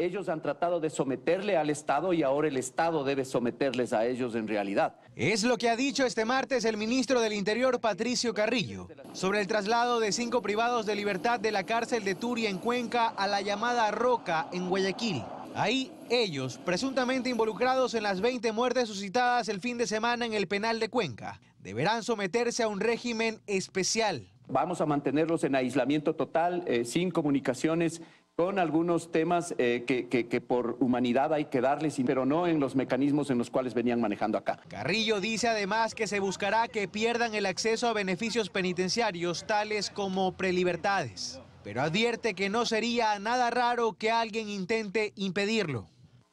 Ellos han tratado de someterle al Estado y ahora el Estado debe someterles a ellos en realidad. Es lo que ha dicho este martes el ministro del Interior, Patricio Carrillo, sobre el traslado de cinco privados de libertad de la cárcel de Turia en Cuenca a la llamada Roca en Guayaquil. Ahí ellos, presuntamente involucrados en las 20 muertes suscitadas el fin de semana en el penal de Cuenca, deberán someterse a un régimen especial. Vamos a mantenerlos en aislamiento total, eh, sin comunicaciones con algunos temas eh, que, por humanidad hay que darles, pero no en los mecanismos en los cuales venían manejando acá. Carrillo dice además que se buscará que pierdan el acceso a beneficios penitenciarios tales como prelibertades, pero advierte que no sería nada raro que alguien intente impedirlo.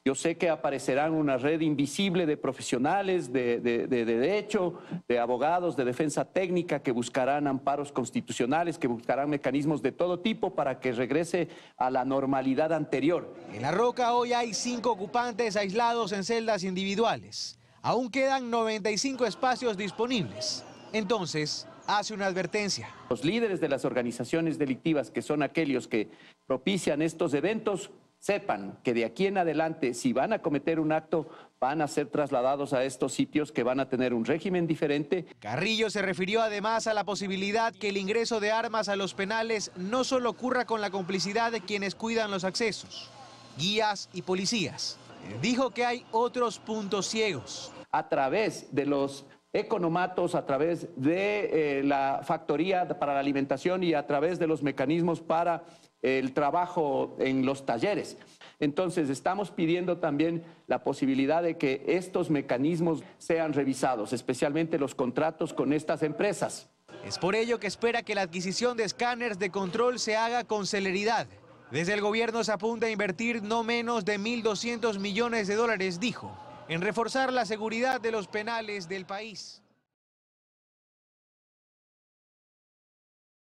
Yo sé que aparecerán una red invisible de profesionales de, derecho, de abogados, de defensa técnica, que buscarán amparos constitucionales, que buscarán mecanismos de todo tipo para que regrese a la normalidad anterior. En La Roca hoy hay cinco ocupantes aislados en celdas individuales. Aún quedan 95 espacios disponibles. Entonces, hace una advertencia. Los líderes de las organizaciones delictivas, que son aquellos que propician estos eventos, sepan que de aquí en adelante, si van a cometer un acto, van a ser trasladados a estos sitios que van a tener un régimen diferente. Carrillo se refirió además a la posibilidad que el ingreso de armas a los penales no solo ocurra con la complicidad de quienes cuidan los accesos, guías y policías. Dijo que hay otros puntos ciegos. A través de los economatos, a través de eh, la factoría para la alimentación y a través de los mecanismos para el trabajo en los talleres. Entonces, estamos pidiendo también la posibilidad de que estos mecanismos sean revisados, especialmente los contratos con estas empresas. Es por ello que espera que la adquisición de escáneres de control se haga con celeridad. Desde el gobierno se apunta a invertir no menos de 1.200 millones de dólares, dijo en reforzar la seguridad de los penales del país.